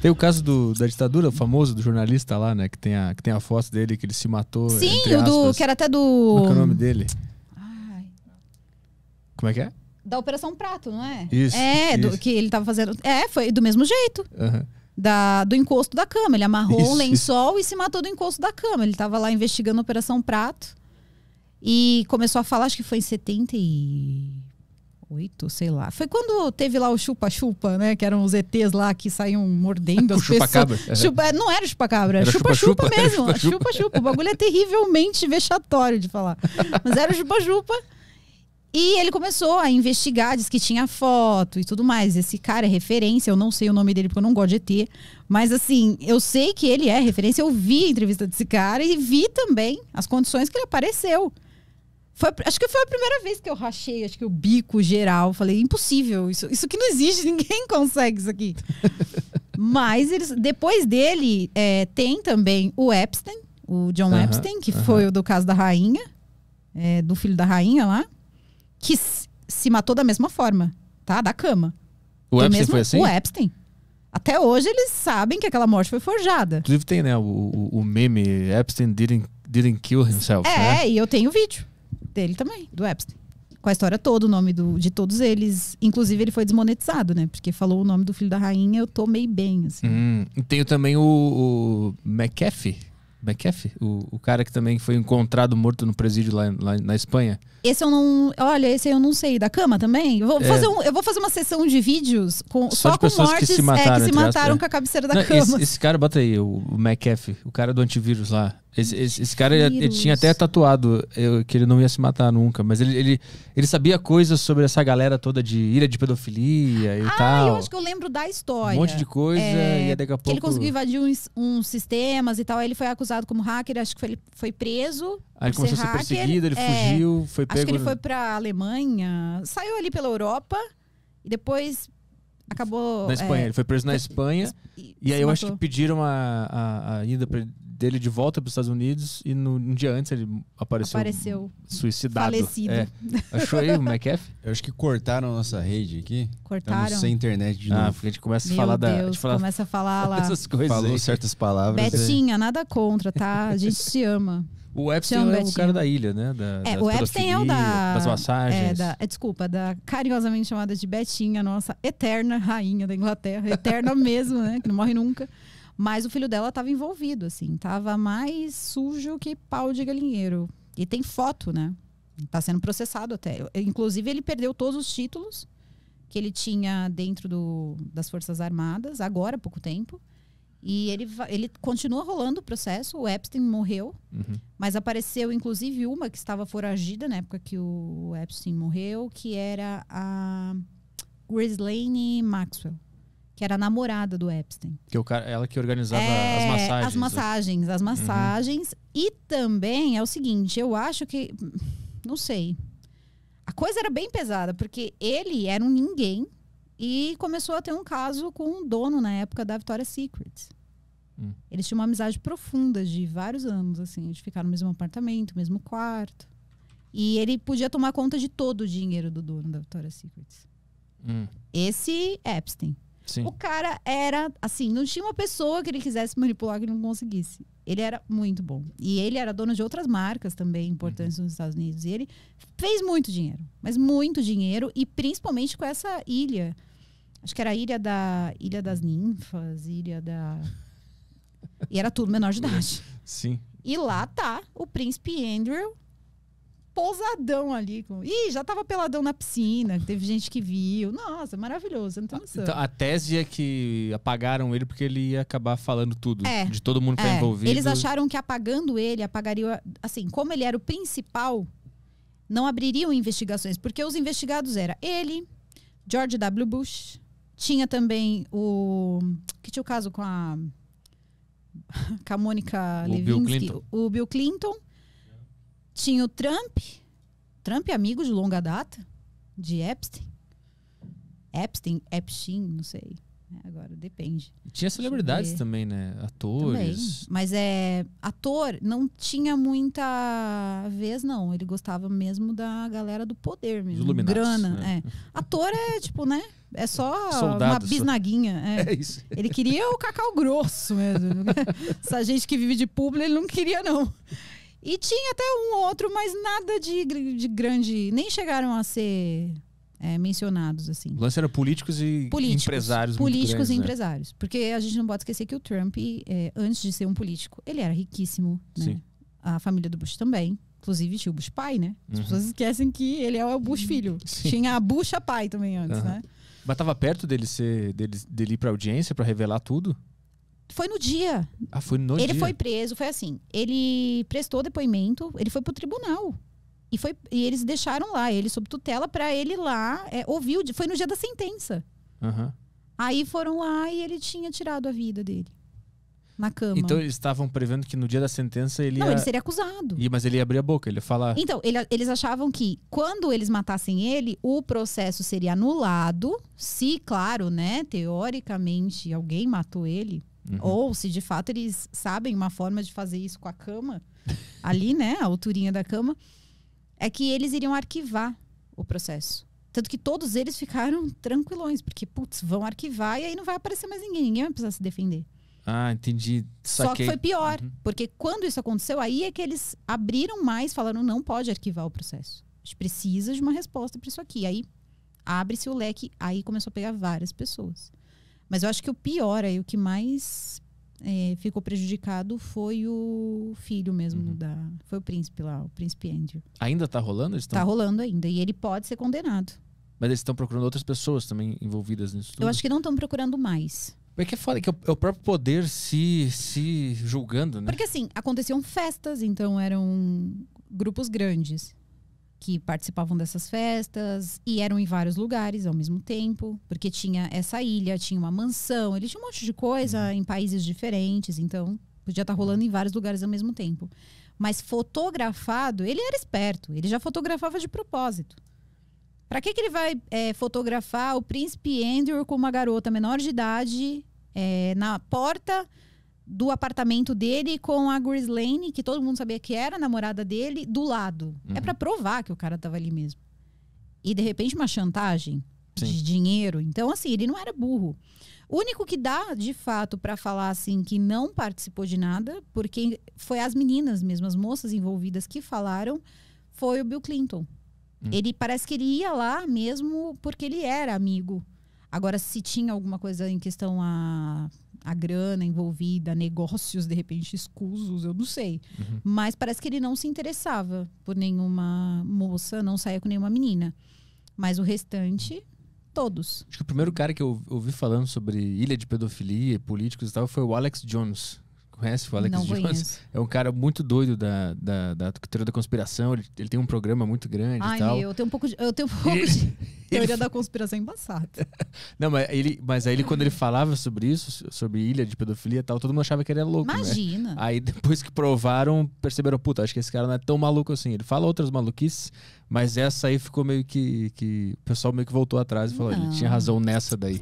Tem o caso do, da ditadura, o famoso do jornalista lá, né? Que tem, a, que tem a foto dele, que ele se matou. Sim, o do. Que era até do. Qual é, é o nome dele? Ai. Como é que é? Da Operação Prato, não é? Isso. É, isso. Do, que ele tava fazendo. É, foi do mesmo jeito. Uhum. Da, do encosto da cama. Ele amarrou isso, um lençol isso. e se matou do encosto da cama. Ele tava lá investigando a Operação Prato. E começou a falar, acho que foi em 70 e oito, sei lá. Foi quando teve lá o chupa-chupa, né? Que eram os ETs lá que saíam mordendo as pessoas. Chupa, é, não era chupa era chupa-chupa mesmo. Chupa-chupa. O bagulho é terrivelmente vexatório de falar. Mas era chupa-chupa. E ele começou a investigar, diz que tinha foto e tudo mais. Esse cara é referência, eu não sei o nome dele porque eu não gosto de ET. Mas assim, eu sei que ele é referência, eu vi a entrevista desse cara e vi também as condições que ele apareceu. Foi, acho que foi a primeira vez que eu rachei, acho que o bico geral. Falei, impossível, isso, isso que não existe, ninguém consegue isso aqui. Mas eles, depois dele, é, tem também o Epstein, o John uh -huh, Epstein, que uh -huh. foi o do caso da rainha, é, do filho da rainha lá, que se matou da mesma forma, tá? Da cama. O do Epstein mesmo, foi assim? O Epstein. Até hoje eles sabem que aquela morte foi forjada. Inclusive tem, né, o, o, o meme Epstein didn't, didn't kill himself, É, né? e eu tenho vídeo dele também, do Epstein. Com a história toda, o nome do, de todos eles. Inclusive, ele foi desmonetizado, né? Porque falou o nome do filho da rainha, eu tomei bem. Assim. Hum, tenho também o, o McAfee. McAfee, o, o, cara que também foi encontrado morto no presídio lá, lá, na Espanha. Esse eu não. Olha, esse eu não sei. Da cama também? Eu vou, é. fazer, um, eu vou fazer uma sessão de vídeos com, só, só com mortes que se mataram, é, que se mataram né? com a cabeceira da não, cama. Esse, esse, cara, bota aí, o, o McAfee, o cara do antivírus lá. Esse, esse, esse cara, ele, ele, tinha até tatuado eu, que ele não ia se matar nunca, mas ele, ele, ele sabia coisas sobre essa galera toda de ira de pedofilia e ah, tal. Ah, eu acho que eu lembro da história. Um monte de coisa é, e daqui a pouco... ele conseguiu invadir uns, uns, sistemas e tal, aí ele foi acusado como hacker, acho que foi, ele foi preso Aí ele começou a ser hacker, perseguido, ele é, fugiu, foi pego... Acho que ele foi pra Alemanha, saiu ali pela Europa e depois acabou... Na Espanha, é, ele foi preso na Espanha e, e aí eu matou. acho que pediram a, a, a ida pra ele dele de volta para os Estados Unidos e no, um dia antes ele apareceu, apareceu suicidado. Falecido. É. Achou aí o McAfee? Eu acho que cortaram nossa rede aqui. Cortaram? Estamos sem internet de ah, novo. Ah, porque a gente começa Meu a falar Deus, da... A gente fala, começa a falar lá. Essas coisas Falou aí. certas palavras. Né? Betinha, nada contra, tá? A gente te ama. O Epstein Chama é o cara da ilha, né? Da, é, o Epstein é o da. Das massagens. É, da, é, desculpa, da carinhosamente chamada de Betinha, nossa eterna rainha da Inglaterra. Eterna mesmo, né? Que não morre nunca. Mas o filho dela estava envolvido, assim, tava mais sujo que pau de galinheiro. E tem foto, né? Tá sendo processado até. Inclusive, ele perdeu todos os títulos que ele tinha dentro do, das Forças Armadas, agora há pouco tempo. E ele, ele continua rolando o processo. O Epstein morreu, uhum. mas apareceu inclusive uma que estava foragida na época que o Epstein morreu, que era a Ghislaine Maxwell que era a namorada do Epstein. Que o cara, ela que organizava é, as massagens. As massagens, as né? uhum. massagens. Uhum. E também é o seguinte, eu acho que. Não sei. A coisa era bem pesada, porque ele era um ninguém e começou a ter um caso com um dono na época da Victoria's Secret. Hum. Eles tinham uma amizade profunda de vários anos, assim, de ficar no mesmo apartamento, mesmo quarto. E ele podia tomar conta de todo o dinheiro do dono da Victoria's Secret. Hum. Esse Epstein. Sim. O cara era, assim, não tinha uma pessoa que ele quisesse manipular que não conseguisse. Ele era muito bom. E ele era dono de outras marcas também importantes uhum. nos Estados Unidos. E ele fez muito dinheiro, mas muito dinheiro, e principalmente com essa ilha. Acho que era a ilha da Ilha das Ninfas, Ilha da. E era tudo menor de idade. Sim. E lá tá o príncipe Andrew pousadão ali. Com... Ih, já tava peladão na piscina, teve gente que viu. Nossa, maravilhoso, não tem ah, noção. Então, a tese é que apagaram ele porque ele ia acabar falando tudo, é, de todo mundo que tá é. tá envolvido. Eles acharam que apagando ele, apagaria. Assim, como ele era o principal, não abririam investigações, porque os investigados eram ele, George W. Bush, tinha também o. que tinha o caso com a. Com a Mônica Levinsky, Bill o Bill Clinton tinha o Trump. Trump é amigo de longa data de Epstein. Epstein, Epstein, não sei. É, agora depende. Tinha celebridades também, né? Atores. Também. Mas é ator não tinha muita vez não. Ele gostava mesmo da galera do poder mesmo, grana, né? é. Ator é tipo, né? É só Soldado, uma né? bisnaguinha. É. é. isso. Ele queria o cacau grosso mesmo. Essa gente que vive de público, ele não queria não. E tinha até um outro, mas nada de, de grande. Nem chegaram a ser é, mencionados assim. O lance era políticos e políticos, empresários. Políticos grandes, e né? empresários. Porque a gente não pode esquecer que o Trump, é, antes de ser um político, ele era riquíssimo. Né? A família do Bush também. Inclusive tinha o Bush pai, né? As uhum. pessoas esquecem que ele é o Bush filho. Sim. Tinha a Bush pai também antes, uhum. né? Mas estava perto dele ser dele, dele ir para audiência para revelar tudo? Foi no dia. Ah, foi no ele dia. foi preso, foi assim. Ele prestou depoimento, ele foi pro tribunal. E, foi, e eles deixaram lá, ele sob tutela, para ele lá é, ouvir. foi no dia da sentença. Uhum. Aí foram lá e ele tinha tirado a vida dele. Na cama. Então eles estavam prevendo que no dia da sentença ele. Não, ia... ele seria acusado. E, mas ele ia abrir a boca, ele ia falar. Então, ele, eles achavam que quando eles matassem ele, o processo seria anulado, se, claro, né, teoricamente alguém matou ele Uhum. Ou se de fato eles sabem uma forma de fazer isso com a cama, ali, né, a alturinha da cama, é que eles iriam arquivar o processo. Tanto que todos eles ficaram tranquilões, porque, putz, vão arquivar e aí não vai aparecer mais ninguém, ninguém vai precisar se defender. Ah, entendi. Saquei. Só que foi pior, uhum. porque quando isso aconteceu, aí é que eles abriram mais, falaram: não pode arquivar o processo. A gente precisa de uma resposta para isso aqui. Aí abre-se o leque, aí começou a pegar várias pessoas. Mas eu acho que o pior aí, o que mais é, ficou prejudicado foi o filho mesmo uhum. da. Foi o príncipe lá, o príncipe Andrew. Ainda tá rolando? Estão... Tá rolando ainda. E ele pode ser condenado. Mas eles estão procurando outras pessoas também envolvidas nisso tudo? Eu acho que não estão procurando mais. É que é foda, é que é, é o próprio poder se, se julgando, né? Porque assim, aconteciam festas, então eram grupos grandes que participavam dessas festas e eram em vários lugares ao mesmo tempo, porque tinha essa ilha, tinha uma mansão, ele tinha um monte de coisa uhum. em países diferentes, então podia estar tá rolando em vários lugares ao mesmo tempo. Mas fotografado, ele era esperto, ele já fotografava de propósito. Para que, que ele vai é, fotografar o príncipe Andrew com uma garota menor de idade é, na porta do apartamento dele com a Grislane, que todo mundo sabia que era a namorada dele, do lado. É uhum. É para provar que o cara tava ali mesmo. E de repente uma chantagem Sim. de dinheiro. Então assim, ele não era burro. O único que dá de fato para falar assim que não participou de nada, porque foi as meninas mesmo, as moças envolvidas que falaram, foi o Bill Clinton. Uhum. Ele parece que ele ia lá mesmo porque ele era amigo Agora, se tinha alguma coisa em questão a, a grana envolvida, negócios de repente escusos, eu não sei. Uhum. Mas parece que ele não se interessava por nenhuma moça, não saía com nenhuma menina. Mas o restante, todos. Acho que o primeiro cara que eu ouvi falando sobre ilha de pedofilia, políticos e tal, foi o Alex Jones. Conhece o Alex não Jones? Conheço. É um cara muito doido da, da, da teoria da conspiração. Ele, ele tem um programa muito grande Ai, e tal. Eu tenho um pouco de, eu tenho um pouco ele, de teoria ele... da conspiração embaçada. não, mas, ele, mas aí ele, quando ele falava sobre isso, sobre ilha de pedofilia e tal, todo mundo achava que ele era louco. Né? Imagina. Né? Aí depois que provaram, perceberam, puta, acho que esse cara não é tão maluco assim. Ele fala outras maluquices, mas essa aí ficou meio que. que o pessoal meio que voltou atrás e falou: não. ele tinha razão nessa daí.